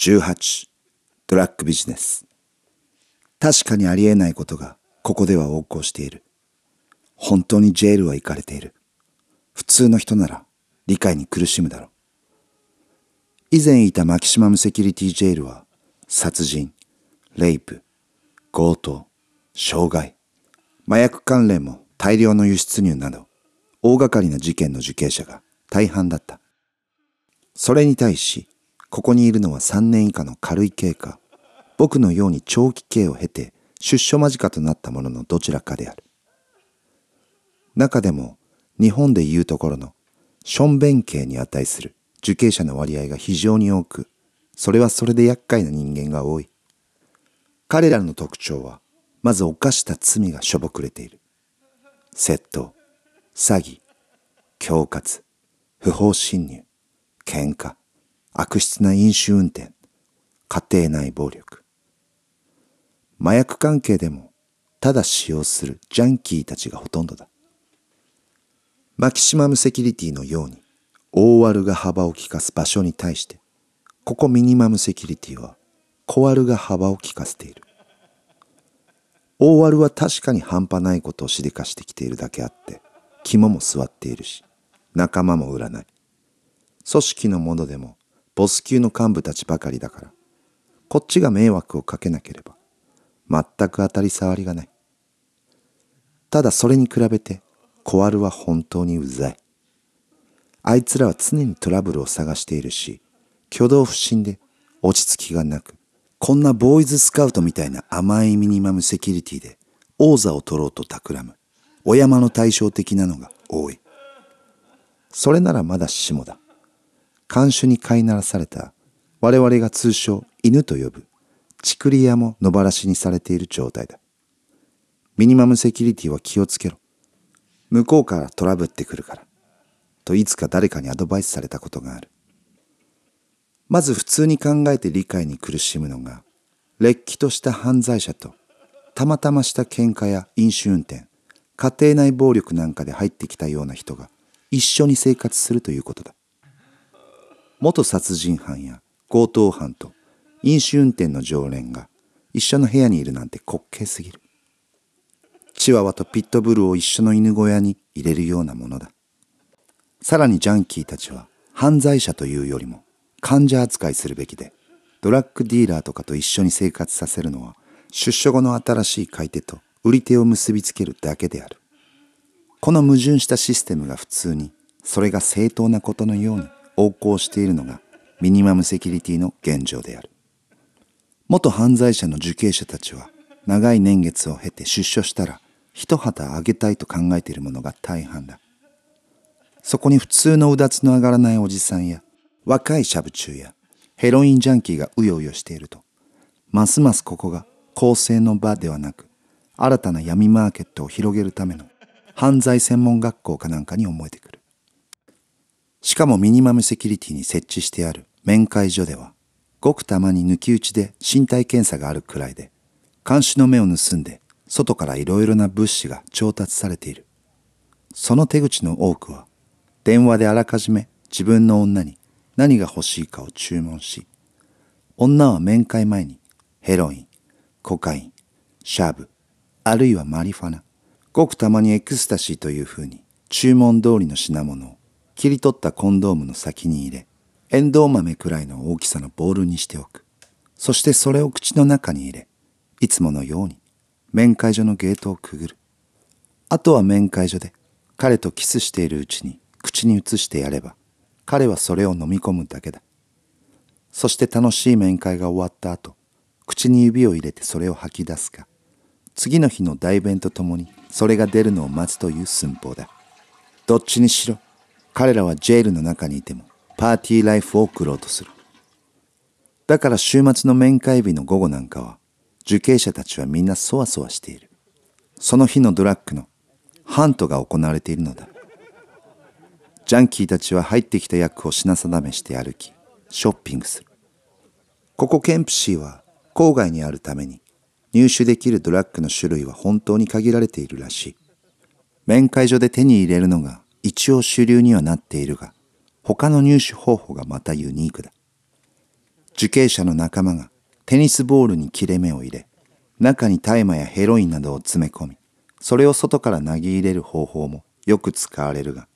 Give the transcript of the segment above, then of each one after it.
18トラックビジネス確かにありえないことがここでは横行している本当にジェールは行かれている普通の人なら理解に苦しむだろう以前いたマキシマムセキュリティジェールは殺人レイプ強盗傷害麻薬関連も大量の輸出入など大掛かりな事件の受刑者が大半だったそれに対しここにいるのは3年以下の軽い刑か、僕のように長期刑を経て出所間近となったもののどちらかである。中でも、日本でいうところの、ション弁刑に値する受刑者の割合が非常に多く、それはそれで厄介な人間が多い。彼らの特徴は、まず犯した罪がしょぼくれている。窃盗、詐欺、恐喝、不法侵入、喧嘩、悪質な飲酒運転、家庭内暴力。麻薬関係でも、ただ使用するジャンキーたちがほとんどだ。マキシマムセキュリティのように、大悪が幅を利かす場所に対して、ここミニマムセキュリティは、小悪が幅を利かせている。大悪は確かに半端ないことをしでかしてきているだけあって、肝も座っているし、仲間も占い。組織のものでもボス級の幹部たちばかりだからこっちが迷惑をかけなければ全く当たり障りがないただそれに比べて小春は本当にうざいあいつらは常にトラブルを探しているし挙動不審で落ち着きがなくこんなボーイズスカウトみたいな甘いミニマムセキュリティで王座を取ろうと企むお山の対照的なのが多いそれならまだもだ看守に飼いならされた、我々が通称犬と呼ぶ、チクリ屋も野放しにされている状態だ。ミニマムセキュリティは気をつけろ。向こうからトラブってくるから。といつか誰かにアドバイスされたことがある。まず普通に考えて理解に苦しむのが、れっきとした犯罪者と、たまたました喧嘩や飲酒運転、家庭内暴力なんかで入ってきたような人が一緒に生活するということだ。元殺人犯や強盗犯と飲酒運転の常連が一緒の部屋にいるなんて滑稽すぎる。チワワとピットブルを一緒の犬小屋に入れるようなものだ。さらにジャンキーたちは犯罪者というよりも患者扱いするべきで、ドラッグディーラーとかと一緒に生活させるのは出所後の新しい買い手と売り手を結びつけるだけである。この矛盾したシステムが普通に、それが正当なことのように横行しているのがミニマムセキュリティの現状である元犯罪者の受刑者たちは長い年月を経て出所したら一旗あげたいと考えているものが大半だそこに普通のうだつの上がらないおじさんや若いシャブ中やヘロインジャンキーがうようよしているとますますここが公正の場ではなく新たな闇マーケットを広げるための犯罪専門学校かなんかに思えてくるしかもミニマムセキュリティに設置してある面会所では、ごくたまに抜き打ちで身体検査があるくらいで、監視の目を盗んで、外からいろいろな物資が調達されている。その手口の多くは、電話であらかじめ自分の女に何が欲しいかを注文し、女は面会前にヘロイン、コカイン、シャーブ、あるいはマリファナ、ごくたまにエクスタシーという風に注文通りの品物を切り取ったコンドームの先に入れ、エンドウ豆くらいの大きさのボールにしておく。そしてそれを口の中に入れ、いつものように面会所のゲートをくぐる。あとは面会所で彼とキスしているうちに口に移してやれば、彼はそれを飲み込むだけだ。そして楽しい面会が終わった後、口に指を入れてそれを吐き出すか、次の日の代弁とともにそれが出るのを待つという寸法だ。どっちにしろ彼らはジェイルの中にいてもパーティーライフを送ろうとする。だから週末の面会日の午後なんかは受刑者たちはみんなそわそわしている。その日のドラッグのハントが行われているのだ。ジャンキーたちは入ってきた役を品定めして歩き、ショッピングする。ここケンプシーは郊外にあるために入手できるドラッグの種類は本当に限られているらしい。面会所で手に入れるのが一応主流にはなっているが、他の入手方法がまたユニークだ。受刑者の仲間がテニスボールに切れ目を入れ、中に大麻やヘロインなどを詰め込み、それを外から投げ入れる方法もよく使われるが、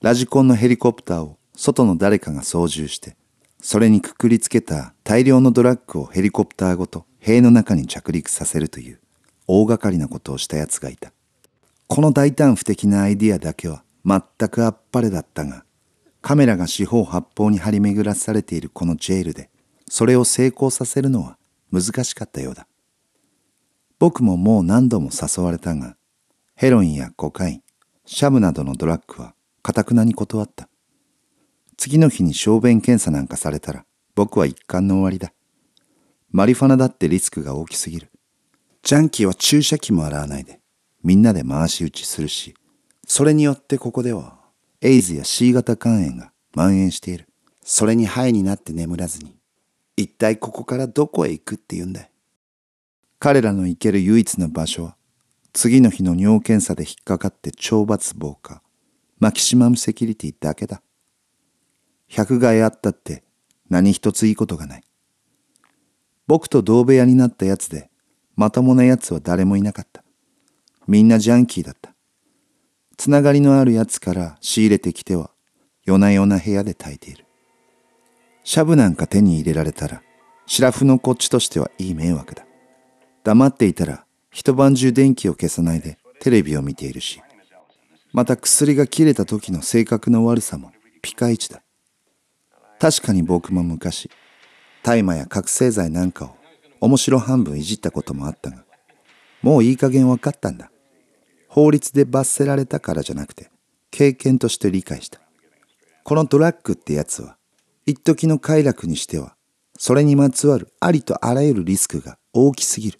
ラジコンのヘリコプターを外の誰かが操縦して、それにくくりつけた大量のドラッグをヘリコプターごと塀の中に着陸させるという大掛かりなことをした奴がいた。この大胆不敵なアイディアだけは全くあっぱれだったが、カメラが四方八方に張り巡らされているこのジェイルで、それを成功させるのは難しかったようだ。僕ももう何度も誘われたが、ヘロインやコカイン、シャムなどのドラッグは、かたくなに断った。次の日に小便検査なんかされたら、僕は一貫の終わりだ。マリファナだってリスクが大きすぎる。ジャンキーは注射器も洗わないで、みんなで回し打ちするし、それによってここでは、エイズや C 型肝炎が蔓延している。それに肺になって眠らずに、一体ここからどこへ行くって言うんだい。彼らの行ける唯一の場所は、次の日の尿検査で引っかかって懲罰棒か、マキシマムセキュリティだけだ。百害あったって何一ついいことがない。僕と同部屋になったやつで、まともなやつは誰もいなかった。みんなジャンキーだった。つながりのあるやつから仕入れてきては、夜な夜な部屋で炊いている。シャブなんか手に入れられたら、シラフのこっちとしてはいい迷惑だ。黙っていたら、一晩中電気を消さないでテレビを見ているし、また薬が切れた時の性格の悪さもピカイチだ。確かに僕も昔、大麻や覚醒剤なんかを面白半分いじったこともあったが、もういい加減分かったんだ。法律で罰せられたからじゃなくて、経験として理解した。このドラッグってやつは、一時の快楽にしては、それにまつわるありとあらゆるリスクが大きすぎる。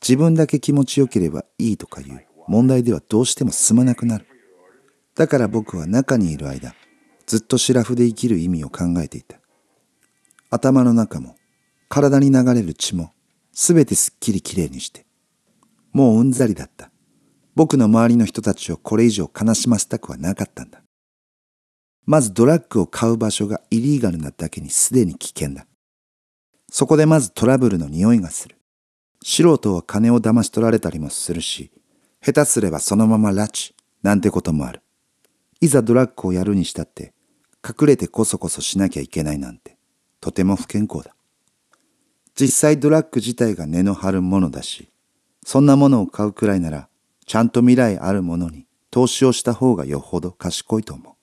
自分だけ気持ちよければいいとかいう問題ではどうしても進まなくなる。だから僕は中にいる間、ずっとシラフで生きる意味を考えていた。頭の中も、体に流れる血も、すべてすっきりきれいにして、もううんざりだった。僕の周りの人たちをこれ以上悲しませたくはなかったんだ。まずドラッグを買う場所がイリーガルなだけにすでに危険だ。そこでまずトラブルの匂いがする。素人は金を騙し取られたりもするし、下手すればそのまま拉致なんてこともある。いざドラッグをやるにしたって、隠れてこそこそしなきゃいけないなんて、とても不健康だ。実際ドラッグ自体が根の張るものだし、そんなものを買うくらいなら、ちゃんと未来あるものに投資をした方がよほど賢いと思う。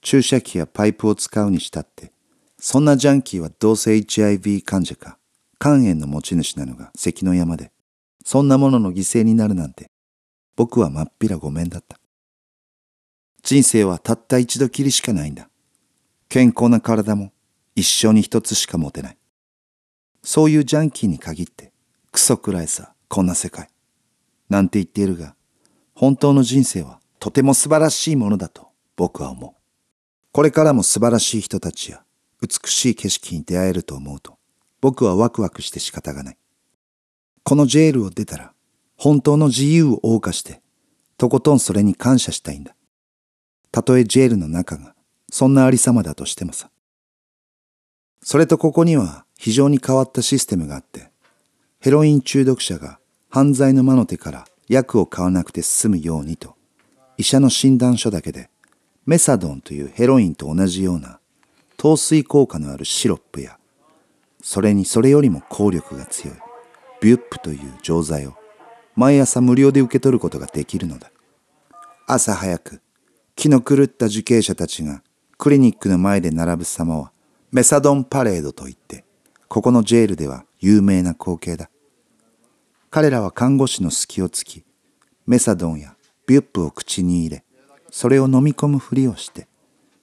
注射器やパイプを使うにしたって、そんなジャンキーはどうせ HIV 患者か、肝炎の持ち主なのが関の山で、そんなものの犠牲になるなんて、僕はまっぴらごめんだった。人生はたった一度きりしかないんだ。健康な体も一生に一つしか持てない。そういうジャンキーに限って、クソくらいさ、こんな世界。なんて言っているが、本当の人生はとても素晴らしいものだと僕は思う。これからも素晴らしい人たちや美しい景色に出会えると思うと、僕はワクワクして仕方がない。このジェールを出たら、本当の自由を謳歌して、とことんそれに感謝したいんだ。たとえジェールの中が、そんなありさまだとしてもさ。それとここには非常に変わったシステムがあって、ヘロイン中毒者が犯罪の魔の手から薬を買わなくて済むようにと、医者の診断書だけで、メサドンというヘロインと同じような、糖水効果のあるシロップや、それにそれよりも効力が強い、ビュップという錠剤を、毎朝無料で受け取ることができるのだ。朝早く、気の狂った受刑者たちが、クリニックの前で並ぶ様は、メサドンパレードといって、ここのジェールでは有名な光景だ。彼らは看護師の隙をつき、メサドンやビュップを口に入れ、それを飲み込むふりをして、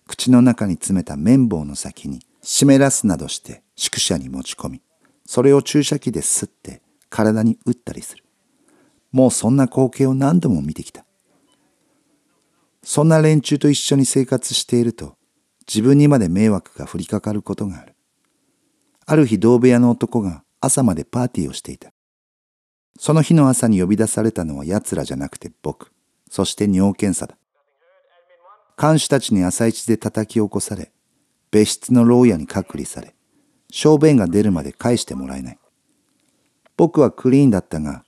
口の中に詰めた綿棒の先に湿らすなどして宿舎に持ち込み、それを注射器で吸って体に打ったりする。もうそんな光景を何度も見てきた。そんな連中と一緒に生活していると、自分にまで迷惑が降りかかることがある。ある日同部屋の男が朝までパーティーをしていた。その日の朝に呼び出されたのは奴らじゃなくて僕、そして尿検査だ。看守たちに朝一で叩き起こされ、別室の牢屋に隔離され、小便が出るまで返してもらえない。僕はクリーンだったが、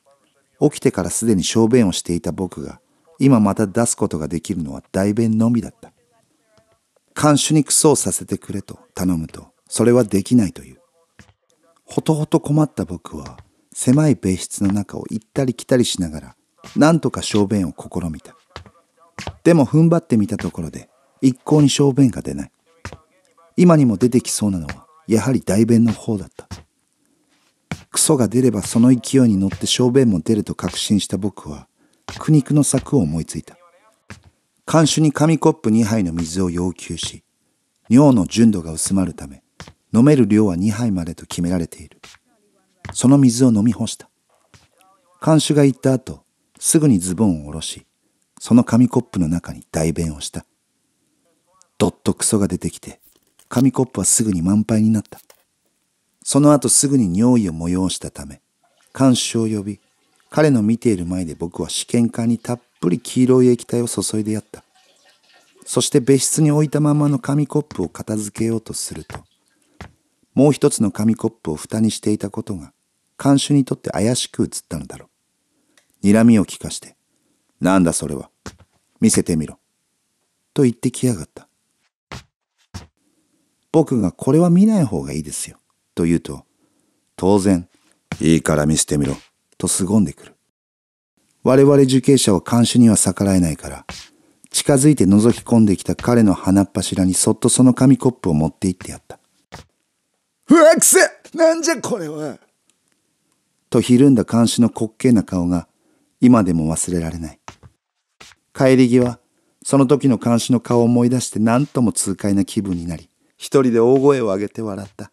起きてからすでに小便をしていた僕が、今また出すことができるのは代弁のみだった。看守にクソをさせてくれと頼むと、それはできないという。ほとほと困った僕は、狭い別室の中を行ったり来たりしながらなんとか小便を試みたでも踏ん張ってみたところで一向に小便が出ない今にも出てきそうなのはやはり大便の方だったクソが出ればその勢いに乗って小便も出ると確信した僕は苦肉の策を思いついた看守に紙コップ2杯の水を要求し尿の純度が薄まるため飲める量は2杯までと決められているその水を飲み干した。看守が行った後、すぐにズボンを下ろし、その紙コップの中に代弁をした。どっとクソが出てきて、紙コップはすぐに満杯になった。その後すぐに尿意を催したため、看守を呼び、彼の見ている前で僕は試験管にたっぷり黄色い液体を注いでやった。そして別室に置いたままの紙コップを片付けようとすると、もう一つの紙コップを蓋にしていたことが、看守にとって怪しく映ったのだろう。睨みを利かして、なんだそれは、見せてみろ。と言ってきやがった。僕がこれは見ない方がいいですよ。と言うと、当然、いいから見せてみろ。と凄んでくる。我々受刑者は看守には逆らえないから、近づいて覗き込んできた彼の鼻っ柱にそっとその紙コップを持って行ってやった。うわくせなんじゃこれはとひるんだ監視の滑稽な顔が今でも忘れられない。帰り際、その時の監視の顔を思い出して何とも痛快な気分になり、一人で大声を上げて笑った。